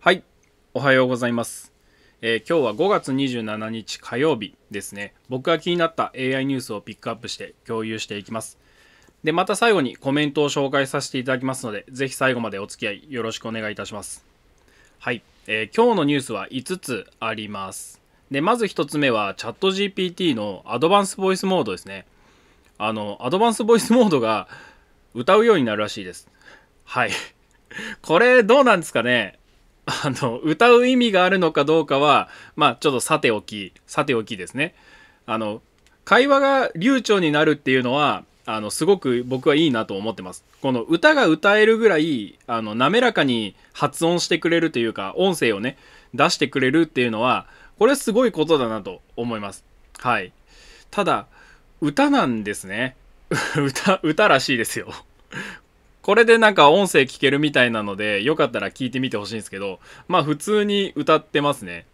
はい、おはようございます。えー、今日は5月27日火曜日ですね。僕が気になった AI ニュースをピックアップして共有していきます。で、また最後にコメントを紹介させていただきますので、ぜひ最後までお付き合いよろしくお願いいたします。はい、えー、今日のニュースは5つあります。で、まず1つ目はチャット GPT のアドバンスボイスモードですね。あの、アドバンスボイスモードが歌うようになるらしいです。はい。これどうなんですかねあの、歌う意味があるのかどうかは、まあ、ちょっとさておき、さておきですね。あの、会話が流暢になるっていうのは、あの、すごく僕はいいなと思ってます。この歌が歌えるぐらい、あの、滑らかに発音してくれるというか、音声をね、出してくれるっていうのは、これすごいことだなと思います。はい。ただ、歌なんですね。歌、歌らしいですよ。これでなんか音声聞けるみたいなので、よかったら聞いてみてほしいんですけど、まあ普通に歌ってますね。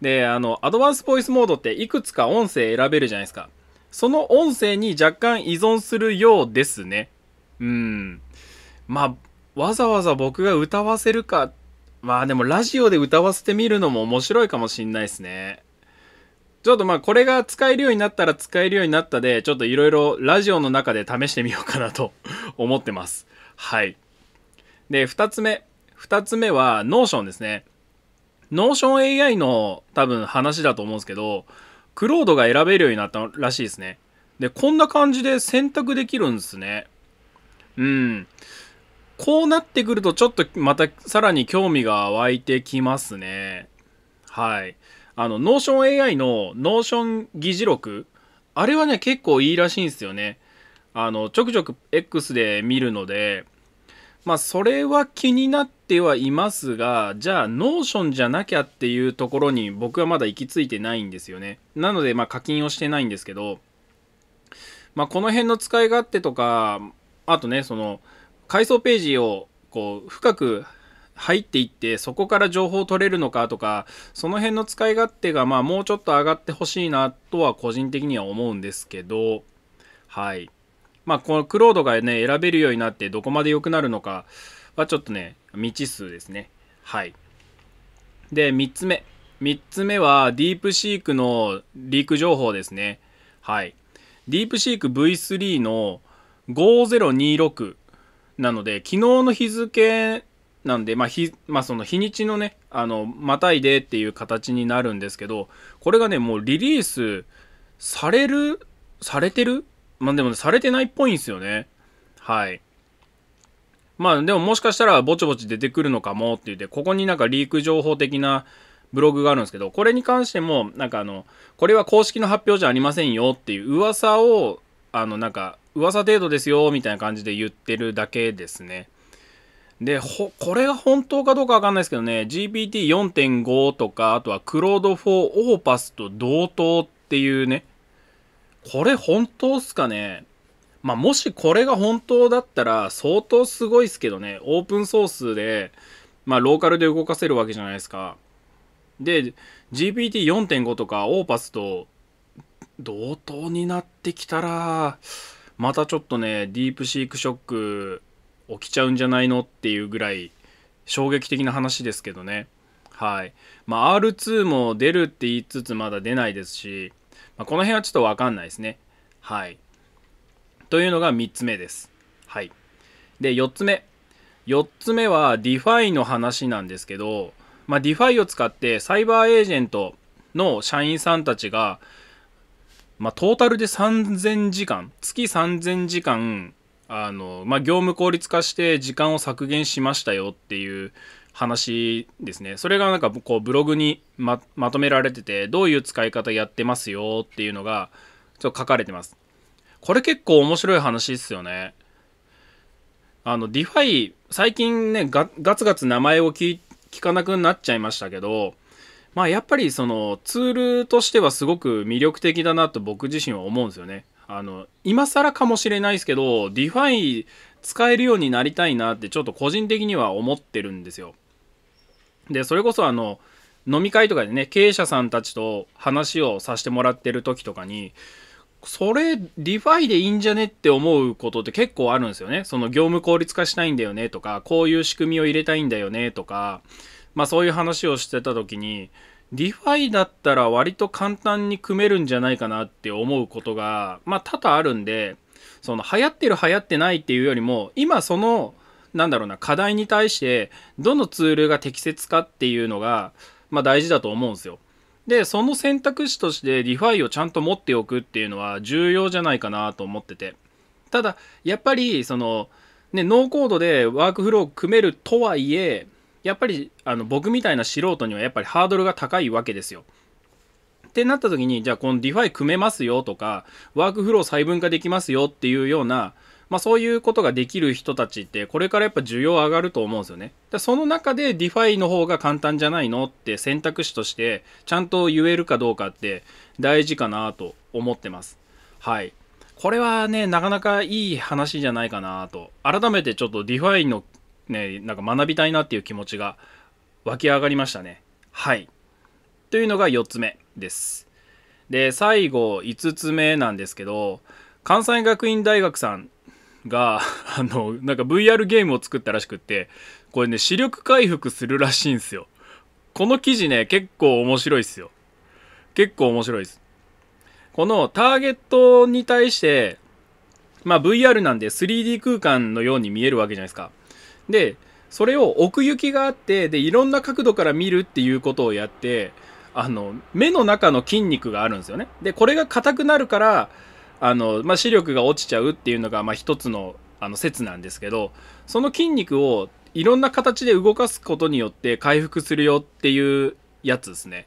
で、あの、アドバンスボイスモードっていくつか音声選べるじゃないですか。その音声に若干依存するようですね。うん。まあ、わざわざ僕が歌わせるか。まあでもラジオで歌わせてみるのも面白いかもしんないですね。ちょっとまあこれが使えるようになったら使えるようになったで、ちょっといろいろラジオの中で試してみようかなと思ってます。はい。で、2つ目。2つ目は、ノーションですね。ノーション AI の多分話だと思うんですけど、クロードが選べるようになったらしいですね。で、こんな感じで選択できるんですね。うん。こうなってくるとちょっとまたさらに興味が湧いてきますね。はい。あの、ノーション AI のノーション議事録。あれはね、結構いいらしいんですよね。あの、ちょくちょく X で見るので、まあ、それは気になってはいますが、じゃあ、ノーションじゃなきゃっていうところに僕はまだ行き着いてないんですよね。なので、まあ、課金をしてないんですけど、まあ、この辺の使い勝手とか、あとね、その、階層ページを、こう、深く入っていって、そこから情報を取れるのかとか、その辺の使い勝手が、まあ、もうちょっと上がってほしいなとは個人的には思うんですけど、はい。まあ、このクロードがね、選べるようになってどこまで良くなるのかはちょっとね、未知数ですね。はい。で、3つ目。3つ目は、ディープシークのリーク情報ですね。はい。ディープシーク V3 の5026なので、昨日の日付なんで、まあ、日、まあ、その日にちのね、あの、またいでっていう形になるんですけど、これがね、もうリリースされる、されてるまあでも、ね、されてないっぽいんですよね。はい。まあでももしかしたらぼちぼち出てくるのかもって言って、ここになんかリーク情報的なブログがあるんですけど、これに関しても、なんかあの、これは公式の発表じゃありませんよっていう噂を、あのなんか、噂程度ですよみたいな感じで言ってるだけですね。で、これが本当かどうかわかんないですけどね、GPT4.5 とか、あとはクロード4オーパスと同等っていうね、これ本当っすかねまあ、もしこれが本当だったら相当すごいっすけどね、オープンソースで、まあ、ローカルで動かせるわけじゃないですか。で、GPT4.5 とかオーパスと同等になってきたら、またちょっとね、ディープシークショック起きちゃうんじゃないのっていうぐらい衝撃的な話ですけどね。はい。まあ、R2 も出るって言いつつまだ出ないですし、まあ、この辺はちょっとわかんないですね。はい。というのが3つ目です。はい。で、4つ目。4つ目は DeFi の話なんですけど、まあ、DeFi を使ってサイバーエージェントの社員さんたちが、まあ、トータルで3000時間、月3000時間、あの、まあ、業務効率化して時間を削減しましたよっていう話ですねそれがなんかこうブログにままとめられててどういう使い方やってますよっていうのがちょっと書かれてますこれ結構面白い話ですよねあのディファイ、最近ねガツガツ名前を聞かなくなっちゃいましたけどまあやっぱりそのツールとしてはすごく魅力的だなと僕自身は思うんですよねあの今更かもしれないですけどディファイ使えるようになりたいなってちょっと個人的には思ってるんですよでそれこそあの飲み会とかでね経営者さんたちと話をさせてもらってる時とかにそれディファイでいいんじゃねって思うことって結構あるんですよねその業務効率化したいんだよねとかこういう仕組みを入れたいんだよねとかまあそういう話をしてた時にディファイだったら割と簡単に組めるんじゃないかなって思うことがまあ多々あるんでその流行ってる流行ってないっていうよりも今そのなんだろうな、課題に対して、どのツールが適切かっていうのが、まあ、大事だと思うんですよ。で、その選択肢として DeFi をちゃんと持っておくっていうのは重要じゃないかなと思ってて。ただ、やっぱり、その、ね、ノーコードでワークフローを組めるとはいえ、やっぱり、あの、僕みたいな素人にはやっぱりハードルが高いわけですよ。ってなった時に、じゃあこの DeFi 組めますよとか、ワークフロー細分化できますよっていうような、まあ、そういうことができる人たちってこれからやっぱ需要上がると思うんですよね。でその中で DeFi の方が簡単じゃないのって選択肢としてちゃんと言えるかどうかって大事かなと思ってます。はい。これはね、なかなかいい話じゃないかなと。改めてちょっと DeFi のね、なんか学びたいなっていう気持ちが湧き上がりましたね。はい。というのが4つ目です。で、最後5つ目なんですけど、関西学院大学さんがあのなんか VR ゲームを作ったらしくってこれね視力回復するらしいんですよこの記事ね結構面白いっすよ結構面白いですこのターゲットに対してまあ VR なんで 3D 空間のように見えるわけじゃないですかでそれを奥行きがあってでいろんな角度から見るっていうことをやってあの目の中の筋肉があるんですよねでこれが硬くなるからあの、まあ、視力が落ちちゃうっていうのが、まあ、一つのあの説なんですけどその筋肉をいろんな形で動かすことによって回復するよっていうやつですね。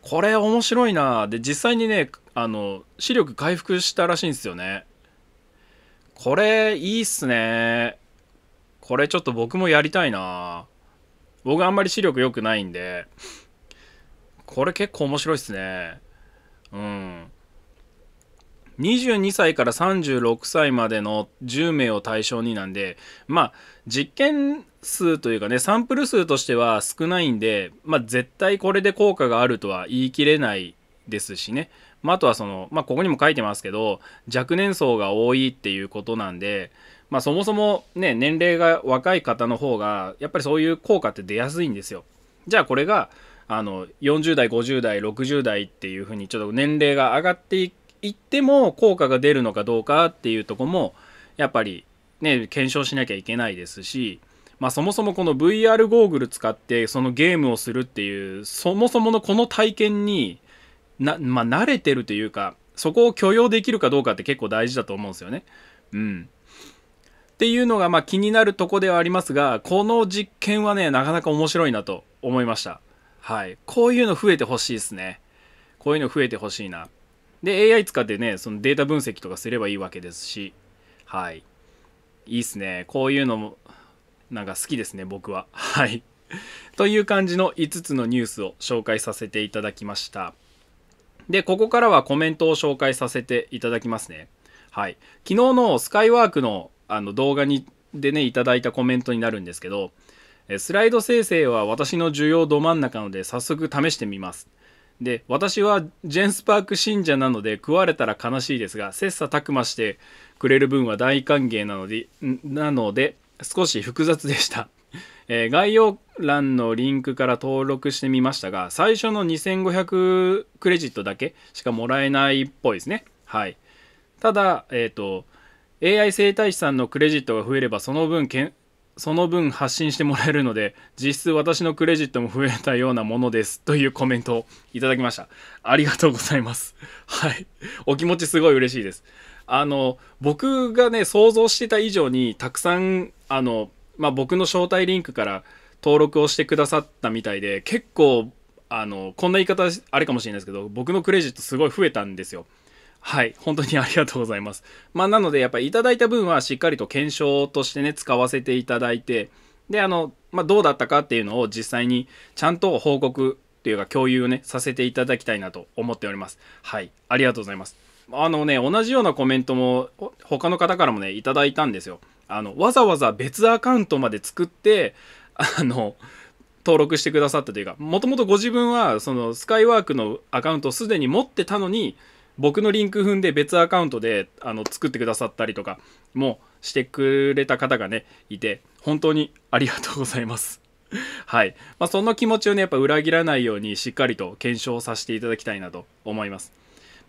これ面白いなで実際にねあの視力回復したらしいんですよね。これいいっすね。これちょっと僕もやりたいな僕あんまり視力良くないんでこれ結構面白いっすね。うん。22歳から36歳までの10名を対象になんで、まあ、実験数というかね、サンプル数としては少ないんで、まあ、絶対これで効果があるとは言い切れないですしね。まあ、あとはその、まあ、ここにも書いてますけど、若年層が多いっていうことなんで、まあ、そもそもね、年齢が若い方の方が、やっぱりそういう効果って出やすいんですよ。じゃあこれが、あの40代50代60代っていうふうにちょっと年齢が上がってい行っても効果が出るのかどうかっていうとこもやっぱりね検証しなきゃいけないですし、まあ、そもそもこの VR ゴーグル使ってそのゲームをするっていうそもそものこの体験にな、まあ、慣れてるというかそこを許容できるかどうかって結構大事だと思うんですよね。うん、っていうのがまあ気になるとこではありますがこの実験はねなかなか面白いなと思いました。はい、こういうの増えてほしいですね。こういうの増えてほしいな。で AI 使ってねそのデータ分析とかすればいいわけですしはいいいっすねこういうのもなんか好きですね僕は はいという感じの5つのニュースを紹介させていただきましたでここからはコメントを紹介させていただきますねはい昨日のスカイワークのあの動画にでねいただいたコメントになるんですけどスライド生成は私の需要ど真ん中ので早速試してみますで私はジェンスパーク信者なので食われたら悲しいですが切磋琢磨してくれる分は大歓迎なのでなので少し複雑でした、えー、概要欄のリンクから登録してみましたが最初の2500クレジットだけしかもらえないっぽいですねはいただえっ、ー、と AI 生態師さんのクレジットが増えればその分けんその分発信してもらえるので実質私のクレジットも増えたようなものですというコメントをいただきましたありがとうございます はいお気持ちすごい嬉しいですあの僕がね想像してた以上にたくさんあの、まあ、僕の招待リンクから登録をしてくださったみたいで結構あのこんな言い方あれかもしれないですけど僕のクレジットすごい増えたんですよはい、本当にありがとうございます。まあ、なので、やっぱりいただいた分はしっかりと検証としてね、使わせていただいて、で、あの、まあ、どうだったかっていうのを実際にちゃんと報告っていうか共有をね、させていただきたいなと思っております。はい、ありがとうございます。あのね、同じようなコメントも他の方からもね、いただいたんですよ。あの、わざわざ別アカウントまで作って、あの、登録してくださったというか、もともとご自分は、その、スカイワークのアカウントをすでに持ってたのに、僕のリンク踏んで別アカウントであの作ってくださったりとかもしてくれた方がねいて本当にありがとうございます はい、まあ、その気持ちをねやっぱ裏切らないようにしっかりと検証させていただきたいなと思います、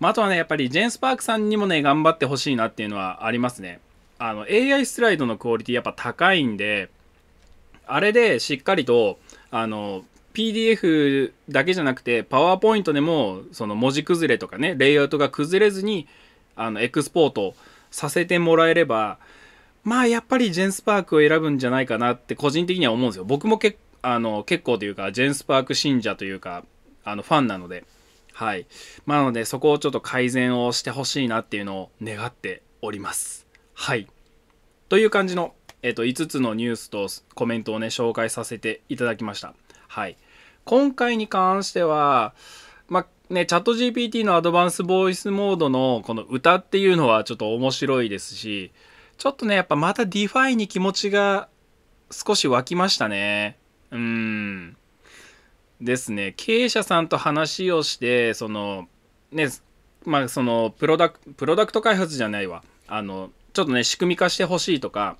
まあ、あとはねやっぱりジェン・スパークさんにもね頑張ってほしいなっていうのはありますねあの AI スライドのクオリティやっぱ高いんであれでしっかりとあの PDF だけじゃなくて、PowerPoint でも、その文字崩れとかね、レイアウトが崩れずに、あの、エクスポートさせてもらえれば、まあ、やっぱりジェンスパークを選ぶんじゃないかなって、個人的には思うんですよ。僕もけあの結構というか、ジェンスパーク信者というか、あの、ファンなので、はい。まなので、そこをちょっと改善をしてほしいなっていうのを願っております。はい。という感じの、えっと、5つのニュースとコメントをね、紹介させていただきました。はい。今回に関しては、まあ、ね、チャット GPT のアドバンスボイスモードのこの歌っていうのはちょっと面白いですし、ちょっとね、やっぱまた DeFi に気持ちが少し湧きましたね。うん。ですね。経営者さんと話をして、その、ね、まあ、そのプロダク、プロダクト開発じゃないわ。あの、ちょっとね、仕組み化してほしいとか、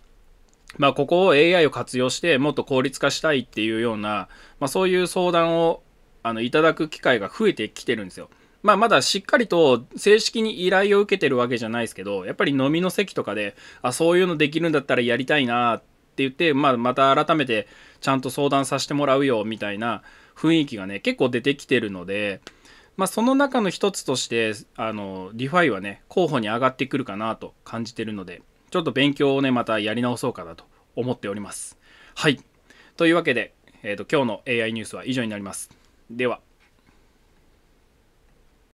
まあ、ここを AI を活用してもっと効率化したいっていうような、まあ、そういう相談をあのいただく機会が増えてきてるんですよ。まあ、まだしっかりと正式に依頼を受けてるわけじゃないですけどやっぱり飲みの席とかであそういうのできるんだったらやりたいなって言って、まあ、また改めてちゃんと相談させてもらうよみたいな雰囲気がね結構出てきてるので、まあ、その中の一つとしてあのィファイはね候補に上がってくるかなと感じてるので。ちょっと勉強をね、またやり直そうかなと思っております。はい。というわけで、えーと、と今日の AI ニュースは以上になります。では。